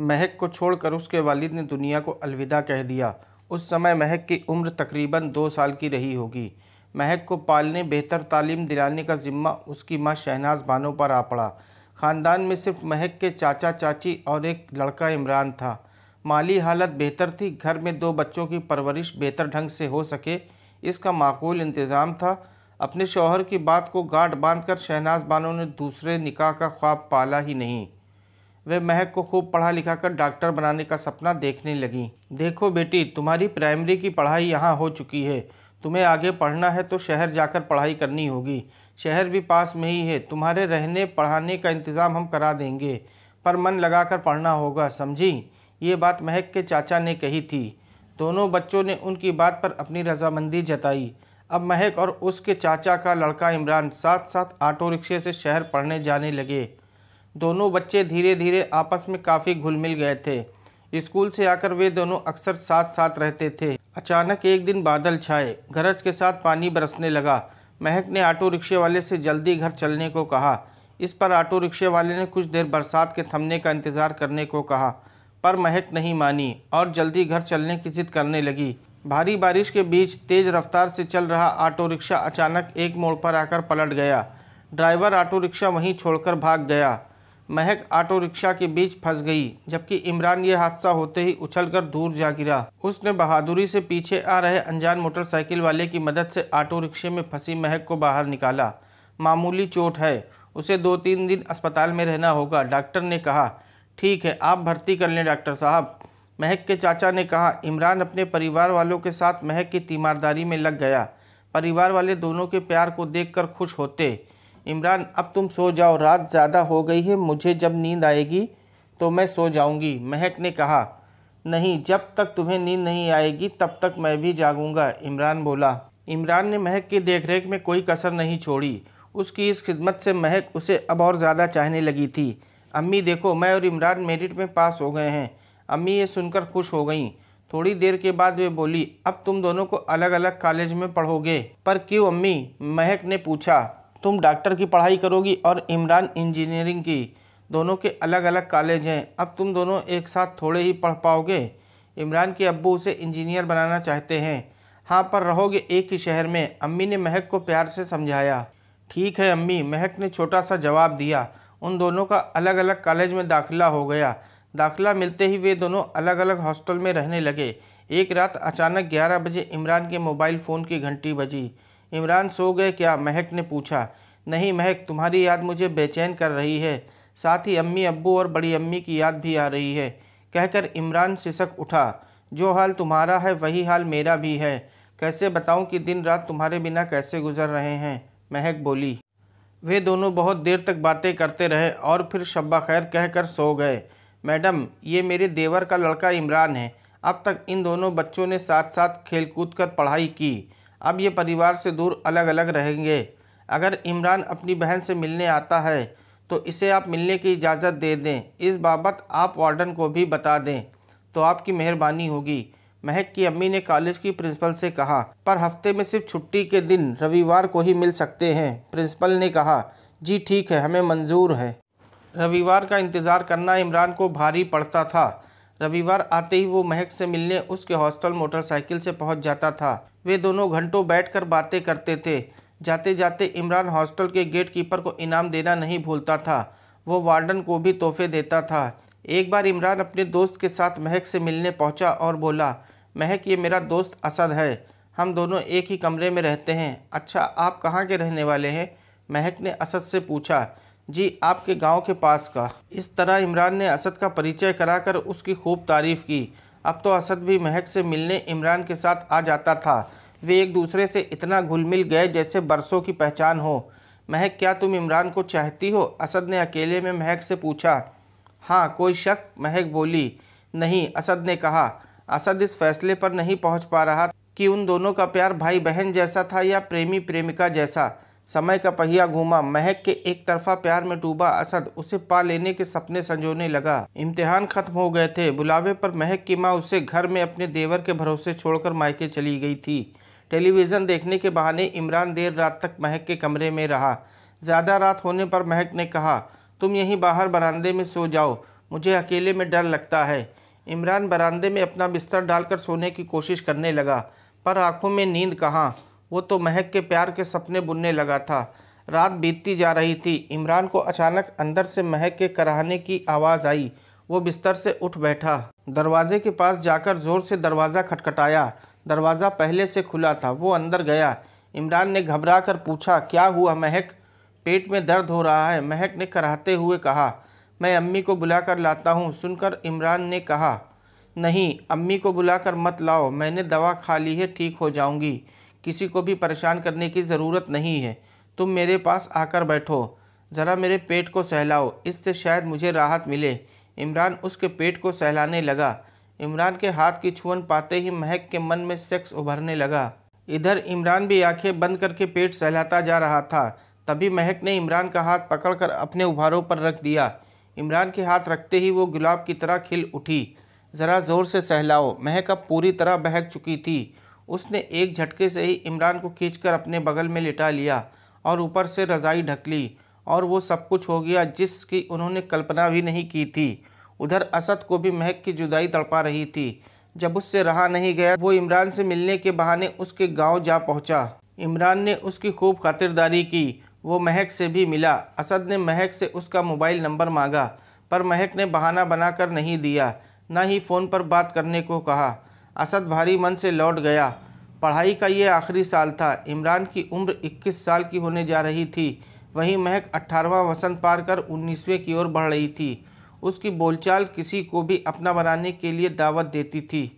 महक को छोड़कर उसके वालिद ने दुनिया को अलविदा कह दिया उस समय महक की उम्र तकरीबन दो साल की रही होगी महक को पालने बेहतर तालीम दिलाने का ज़िम्मा उसकी माँ शहनाज बानो पर आ पड़ा ख़ानदान में सिर्फ महक के चाचा चाची और एक लड़का इमरान था माली हालत बेहतर थी घर में दो बच्चों की परवरिश बेहतर ढंग से हो सके इसका माकूल इंतज़ाम था अपने शौहर की बात को गांठ बांधकर शहनाज बानो ने दूसरे निकाह का ख्वाब पाला ही नहीं वे महक को खूब पढ़ा लिखा कर डॉक्टर बनाने का सपना देखने लगीं देखो बेटी तुम्हारी प्राइमरी की पढ़ाई यहाँ हो चुकी है तुम्हें आगे पढ़ना है तो शहर जाकर पढ़ाई करनी होगी शहर भी पास में ही है तुम्हारे रहने पढ़ाने का इंतज़ाम हम करा देंगे पर मन लगाकर पढ़ना होगा समझी ये बात महक के चाचा ने कही थी दोनों बच्चों ने उनकी बात पर अपनी रजामंदी जताई अब महक और उसके चाचा का लड़का इमरान साथ साथ ऑटो रिक्शे से शहर पढ़ने जाने लगे दोनों बच्चे धीरे धीरे आपस में काफ़ी घुल मिल गए थे स्कूल से आकर वे दोनों अक्सर साथ साथ रहते थे अचानक एक दिन बादल छाए गरज के साथ पानी बरसने लगा महक ने ऑटो रिक्शे वाले से जल्दी घर चलने को कहा इस पर ऑटो रिक्शे वाले ने कुछ देर बरसात के थमने का इंतज़ार करने को कहा पर महक नहीं मानी और जल्दी घर चलने की जिद करने लगी भारी बारिश के बीच तेज़ रफ्तार से चल रहा ऑटो रिक्शा अचानक एक मोड़ पर आकर पलट गया ड्राइवर ऑटो रिक्शा वहीं छोड़कर भाग गया महक ऑटो रिक्शा के बीच फंस गई जबकि इमरान ये हादसा होते ही उछलकर दूर जा गिरा उसने बहादुरी से पीछे आ रहे अनजान मोटरसाइकिल वाले की मदद से ऑटो रिक्शे में फंसी महक को बाहर निकाला मामूली चोट है उसे दो तीन दिन अस्पताल में रहना होगा डॉक्टर ने कहा ठीक है आप भर्ती कर लें डॉक्टर साहब महक के चाचा ने कहा इमरान अपने परिवार वालों के साथ महक की तीमारदारी में लग गया परिवार वाले दोनों के प्यार को देखकर खुश होते इमरान अब तुम सो जाओ रात ज़्यादा हो गई है मुझे जब नींद आएगी तो मैं सो जाऊंगी महक ने कहा नहीं जब तक तुम्हें नींद नहीं आएगी तब तक मैं भी जागूंगा इमरान बोला इमरान ने महक की देखरेख में कोई कसर नहीं छोड़ी उसकी इस खिदमत से महक उसे अब और ज़्यादा चाहने लगी थी अम्मी देखो मैं और इमरान मेरिट में पास हो गए हैं अम्मी ये सुनकर खुश हो गईं थोड़ी देर के बाद वे बोली अब तुम दोनों को अलग अलग कॉलेज में पढ़ोगे पर क्यों अम्मी महक ने पूछा तुम डॉक्टर की पढ़ाई करोगी और इमरान इंजीनियरिंग की दोनों के अलग अलग कॉलेज हैं अब तुम दोनों एक साथ थोड़े ही पढ़ पाओगे इमरान के अब्बू उसे इंजीनियर बनाना चाहते हैं हाँ पर रहोगे एक ही शहर में अम्मी ने महक को प्यार से समझाया ठीक है अम्मी महक ने छोटा सा जवाब दिया उन दोनों का अलग अलग कॉलेज में दाखिला हो गया दाखिला मिलते ही वे दोनों अलग अलग हॉस्टल में रहने लगे एक रात अचानक ग्यारह बजे इमरान के मोबाइल फ़ोन की घंटी बजी इमरान सो गए क्या महक ने पूछा नहीं महक तुम्हारी याद मुझे बेचैन कर रही है साथ ही अम्मी अब्बू और बड़ी अम्मी की याद भी आ रही है कहकर इमरान सिसक उठा जो हाल तुम्हारा है वही हाल मेरा भी है कैसे बताऊं कि दिन रात तुम्हारे बिना कैसे गुजर रहे हैं महक बोली वे दोनों बहुत देर तक बातें करते रहे और फिर शब्बा खैर कहकर सो गए मैडम ये मेरे देवर का लड़का इमरान है अब तक इन दोनों बच्चों ने साथ साथ खेलकूद कर पढ़ाई की अब ये परिवार से दूर अलग अलग रहेंगे अगर इमरान अपनी बहन से मिलने आता है तो इसे आप मिलने की इजाज़त दे दें इस बाबत आप वार्डन को भी बता दें तो आपकी मेहरबानी होगी महक की अम्मी ने कॉलेज की प्रिंसिपल से कहा पर हफ्ते में सिर्फ छुट्टी के दिन रविवार को ही मिल सकते हैं प्रिंसिपल ने कहा जी ठीक है हमें मंजूर है रविवार का इंतज़ार करना इमरान को भारी पड़ता था रविवार आते ही वो महक से मिलने उसके हॉस्टल मोटरसाइकिल से पहुंच जाता था वे दोनों घंटों बैठकर बातें करते थे जाते जाते इमरान हॉस्टल के गेट कीपर को इनाम देना नहीं भूलता था वो वार्डन को भी तोहफे देता था एक बार इमरान अपने दोस्त के साथ महक से मिलने पहुंचा और बोला महक ये मेरा दोस्त असद है हम दोनों एक ही कमरे में रहते हैं अच्छा आप कहाँ के रहने वाले हैं महक ने असद से पूछा जी आपके गांव के पास का इस तरह इमरान ने असद का परिचय कराकर उसकी खूब तारीफ़ की अब तो असद भी महक से मिलने इमरान के साथ आ जाता था वे एक दूसरे से इतना घुल मिल गए जैसे बरसों की पहचान हो महक क्या तुम इमरान को चाहती हो असद ने अकेले में महक से पूछा हाँ कोई शक महक बोली नहीं असद ने कहा असद इस फैसले पर नहीं पहुँच पा रहा कि उन दोनों का प्यार भाई बहन जैसा था या प्रेमी प्रेमिका जैसा समय का पहिया घूमा महक के एक तरफा प्यार में डूबा असद उसे पा लेने के सपने संजोने लगा इम्तिहान खत्म हो गए थे बुलावे पर महक की माँ उसे घर में अपने देवर के भरोसे छोड़कर मायके चली गई थी टेलीविज़न देखने के बहाने इमरान देर रात तक महक के कमरे में रहा ज़्यादा रात होने पर महक ने कहा तुम यहीं बाहर बरामदे में सो जाओ मुझे अकेले में डर लगता है इमरान बरामदे में अपना बिस्तर डालकर सोने की कोशिश करने लगा पर आंखों में नींद कहाँ वो तो महक के प्यार के सपने बुनने लगा था रात बीतती जा रही थी इमरान को अचानक अंदर से महक के कराहने की आवाज़ आई वो बिस्तर से उठ बैठा दरवाजे के पास जाकर ज़ोर से दरवाज़ा खटखटाया दरवाज़ा पहले से खुला था वो अंदर गया इमरान ने घबरा कर पूछा क्या हुआ महक पेट में दर्द हो रहा है महक ने कराहते हुए कहा मैं अम्मी को बुला कर लाता हूँ सुनकर इमरान ने कहा नहीं अम्मी को बुला कर मत लाओ मैंने दवा खा ली है ठीक हो जाऊँगी किसी को भी परेशान करने की ज़रूरत नहीं है तुम मेरे पास आकर बैठो ज़रा मेरे पेट को सहलाओ इससे शायद मुझे राहत मिले इमरान उसके पेट को सहलाने लगा इमरान के हाथ की छुअन पाते ही महक के मन में सेक्स उभरने लगा इधर इमरान भी आंखें बंद करके पेट सहलाता जा रहा था तभी महक ने इमरान का हाथ पकड़कर अपने उभारों पर रख दिया इमरान के हाथ रखते ही वो गुलाब की तरह खिल उठी ज़रा ज़ोर से सहलाओ महक अब पूरी तरह बहक चुकी थी उसने एक झटके से ही इमरान को खींचकर अपने बगल में लिटा लिया और ऊपर से रज़ाई ढक ली और वो सब कुछ हो गया जिसकी उन्होंने कल्पना भी नहीं की थी उधर असद को भी महक की जुदाई तड़पा रही थी जब उससे रहा नहीं गया वो इमरान से मिलने के बहाने उसके गांव जा पहुंचा इमरान ने उसकी खूब खातिरदारी की वो महक से भी मिला असद ने महक से उसका मोबाइल नंबर मांगा पर महक ने बहाना बनाकर नहीं दिया ना ही फ़ोन पर बात करने को कहा असद भारी मन से लौट गया पढ़ाई का ये आखिरी साल था इमरान की उम्र 21 साल की होने जा रही थी वहीं महक अट्ठारहवा वसंत पार कर उन्नीसवें की ओर बढ़ रही थी उसकी बोलचाल किसी को भी अपना बनाने के लिए दावत देती थी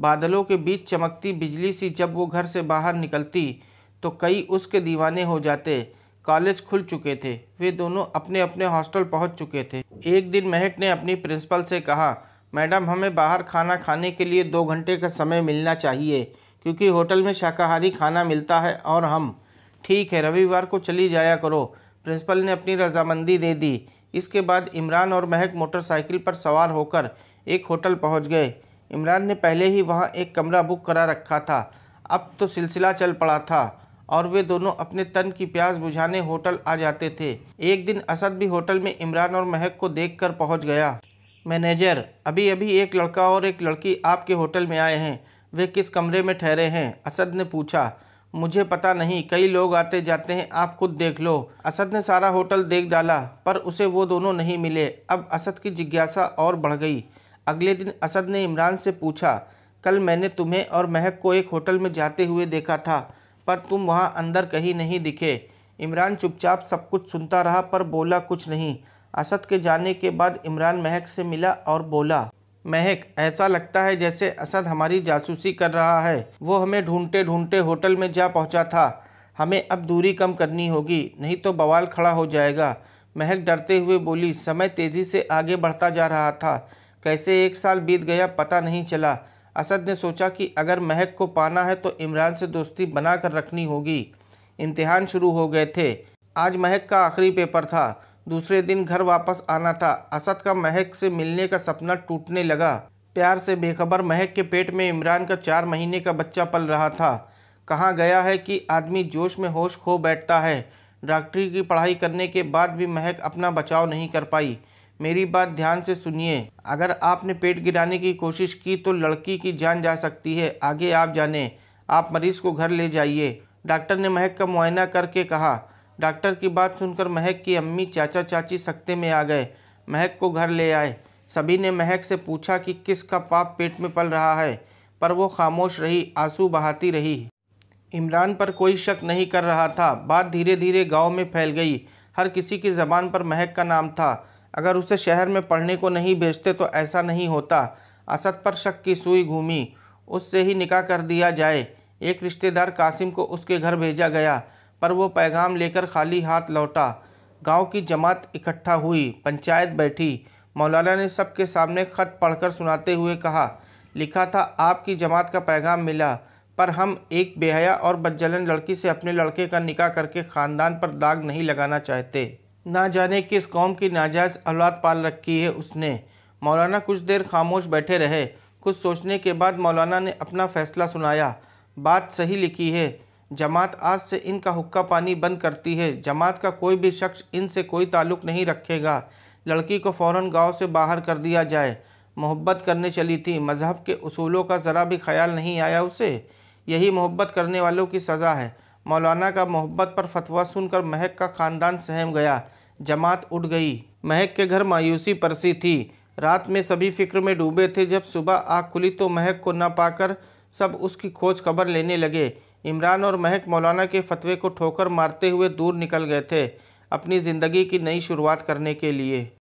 बादलों के बीच चमकती बिजली सी जब वो घर से बाहर निकलती तो कई उसके दीवाने हो जाते कॉलेज खुल चुके थे वे दोनों अपने अपने हॉस्टल पहुंच चुके थे एक दिन महक ने अपनी प्रिंसिपल से कहा मैडम हमें बाहर खाना खाने के लिए दो घंटे का समय मिलना चाहिए क्योंकि होटल में शाकाहारी खाना मिलता है और हम ठीक है रविवार को चली जाया करो प्रिंसिपल ने अपनी रजामंदी दे दी इसके बाद इमरान और महक मोटरसाइकिल पर सवार होकर एक होटल पहुंच गए इमरान ने पहले ही वहां एक कमरा बुक करा रखा था अब तो सिलसिला चल पड़ा था और वे दोनों अपने तन की प्यास बुझाने होटल आ जाते थे एक दिन असद भी होटल में इमरान और महक को देखकर पहुंच गया मैनेजर अभी अभी एक लड़का और एक लड़की आपके होटल में आए हैं वे किस कमरे में ठहरे हैं असद ने पूछा मुझे पता नहीं कई लोग आते जाते हैं आप खुद देख लो असद ने सारा होटल देख डाला पर उसे वो दोनों नहीं मिले अब असद की जिज्ञासा और बढ़ गई अगले दिन असद ने इमरान से पूछा कल मैंने तुम्हें और महक को एक होटल में जाते हुए देखा था पर तुम वहाँ अंदर कहीं नहीं दिखे इमरान चुपचाप सब कुछ सुनता रहा पर बोला कुछ नहीं असद के जाने के बाद इमरान महक से मिला और बोला महक ऐसा लगता है जैसे असद हमारी जासूसी कर रहा है वो हमें ढूंढते ढूंढते होटल में जा पहुंचा था हमें अब दूरी कम करनी होगी नहीं तो बवाल खड़ा हो जाएगा महक डरते हुए बोली समय तेज़ी से आगे बढ़ता जा रहा था कैसे एक साल बीत गया पता नहीं चला असद ने सोचा कि अगर महक को पाना है तो इमरान से दोस्ती बना कर रखनी होगी इम्तहान शुरू हो गए थे आज महक का आखिरी पेपर था दूसरे दिन घर वापस आना था असद का महक से मिलने का सपना टूटने लगा प्यार से बेखबर महक के पेट में इमरान का चार महीने का बच्चा पल रहा था कहा गया है कि आदमी जोश में होश खो बैठता है डॉक्टरी की पढ़ाई करने के बाद भी महक अपना बचाव नहीं कर पाई मेरी बात ध्यान से सुनिए अगर आपने पेट गिराने की कोशिश की तो लड़की की जान जा सकती है आगे आप जाने आप मरीज़ को घर ले जाइए डॉक्टर ने महक का मुआयना करके कहा डॉक्टर की बात सुनकर महक की अम्मी चाचा चाची सकते में आ गए महक को घर ले आए सभी ने महक से पूछा कि किसका पाप पेट में पल रहा है पर वो खामोश रही आंसू बहाती रही इमरान पर कोई शक नहीं कर रहा था बात धीरे धीरे गांव में फैल गई हर किसी की ज़बान पर महक का नाम था अगर उसे शहर में पढ़ने को नहीं भेजते तो ऐसा नहीं होता असद पर शक की सुई घूमी उससे ही निकाह कर दिया जाए एक रिश्तेदार कासिम को उसके घर भेजा गया पर वो पैगाम लेकर खाली हाथ लौटा गांव की जमात इकट्ठा हुई पंचायत बैठी मौलाना ने सबके सामने ख़त पढ़कर सुनाते हुए कहा लिखा था आपकी जमात का पैगाम मिला पर हम एक बेहया और बदजलन लड़की से अपने लड़के का निकाह करके ख़ानदान पर दाग नहीं लगाना चाहते ना जाने किस कौम की नाजायज़ औलाद पाल रखी है उसने मौलाना कुछ देर खामोश बैठे रहे कुछ सोचने के बाद मौलाना ने अपना फ़ैसला सुनाया बात सही लिखी है जमात आज से इनका हुक्का पानी बंद करती है जमात का कोई भी शख्स इनसे कोई ताल्लुक़ नहीं रखेगा लड़की को फ़ौर गाँव से बाहर कर दिया जाए मोहब्बत करने चली थी मज़हब के असूलों का ज़रा भी ख्याल नहीं आया उसे यही मोहब्बत करने वालों की सज़ा है मौलाना का मोहब्बत पर फतवा सुनकर महक का ख़ानदान सहम गया जमात उठ गई महक के घर मायूसी परसी थी रात में सभी फिक्र में डूबे थे जब सुबह आग खुली तो महक को न पाकर सब उसकी खोज खबर लेने लगे इमरान और महक मौलाना के फतवे को ठोकर मारते हुए दूर निकल गए थे अपनी ज़िंदगी की नई शुरुआत करने के लिए